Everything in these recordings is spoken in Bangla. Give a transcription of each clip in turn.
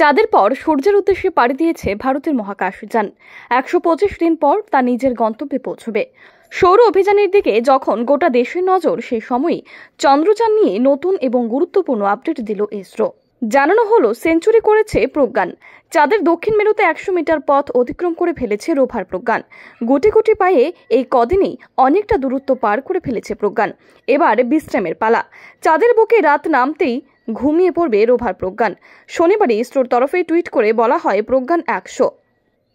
চাঁদের পর সূর্যের উদ্দেশ্যে পাড়ি দিয়েছে ভারতের মহাকাশ যান একশো পঁচিশ দিন পর তা নিজের গন্তব্যে পৌঁছবে সৌর অভিযানের দিকে যখন গোটা দেশের নজর সেই সময়ই চন্দ্রযান নিয়ে নতুন এবং গুরুত্বপূর্ণ আপডেট দিল ইসরো জানানো হলো সেঞ্চুরি করেছে প্রজ্ঞান চাঁদের দক্ষিণ মেরুতে একশো মিটার পথ অতিক্রম করে ফেলেছে রোভার প্রজ্ঞান গুটি গুটি পায়ে এই কদিনেই অনেকটা দূরত্ব পার করে ফেলেছে প্রজ্ঞান এবার বিশ্রামের পালা চাঁদের বুকে রাত নামতেই ঘুমিয়ে পড়বে রোভার প্রজ্ঞান শনিবার ইসরোর তরফে টুইট করে বলা হয় প্রজ্ঞান একশো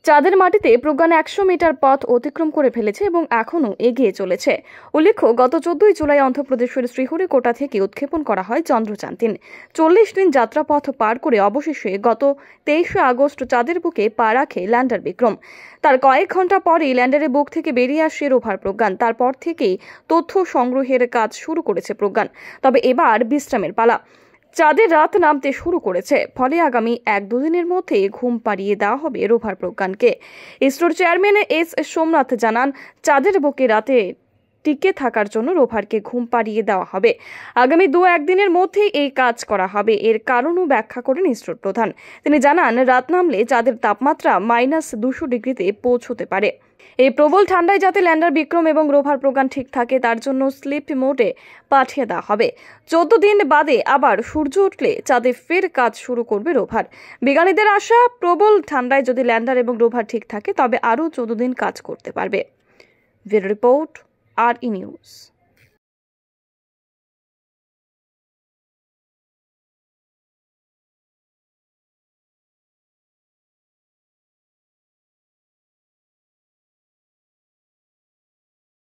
চাঁদের মাটিতে প্রজ্ঞান একশো মিটার পথ অতিক্রম করে ফেলেছে এবং এখনও এগিয়ে চলেছে উল্লেখ্য গত চোদ্দই জুলাই অন্ধ্রপ্রদেশের শ্রীহরিকোটা থেকে উৎক্ষেপণ করা হয় চন্দ্রযান তিন চল্লিশ দিন যাত্রাপথ পার করে অবশেষে গত তেইশে আগস্ট চাঁদের বুকে পা রাখে ল্যান্ডার বিক্রম তার কয়েক ঘন্টা পরেই ল্যান্ডারের বুক থেকে বেরিয়ে আসে রোভার প্রজ্ঞান তারপর থেকেই তথ্য সংগ্রহের কাজ শুরু করেছে প্রজ্ঞান তবে এবার বিশ্রামের পালা চাঁদের রাত নামতে শুরু করেছে ফলে আগামী এক দুদিনের মধ্যে ঘুম পাড়িয়ে দেওয়া হবে রোভার প্রজ্ঞানকে ইসরোর চেয়ারম্যান এস সোমনাথ জানান চাঁদের বুকে রাতে টিকে থাকার জন্য রোভারকে ঘুম পাড়িয়ে দেওয়া হবে আগামী দু একদিনের মধ্যেই এই কাজ করা হবে এর কারণও ব্যাখ্যা করেন ইসরোর প্রধান তিনি জানান রাত নামলে যাদের তাপমাত্রা মাইনাস দুশো ডিগ্রিতে পৌঁছতে পারে এই প্রবল ঠান্ডায় যাতে ল্যান্ডার বিক্রম এবং রোভার প্রোগ্রাম ঠিক থাকে তার জন্য স্লিপ মোডে পাঠিয়ে দেওয়া হবে চোদ্দ দিন বাদে আবার সূর্য উঠলে চাঁদে ফের কাজ শুরু করবে রোভার বিজ্ঞানীদের আশা প্রবল ঠান্ডায় যদি ল্যান্ডার এবং রোভার ঠিক থাকে তবে আরও চোদ্দ দিন কাজ করতে পারবে রিপোর্ট are in use.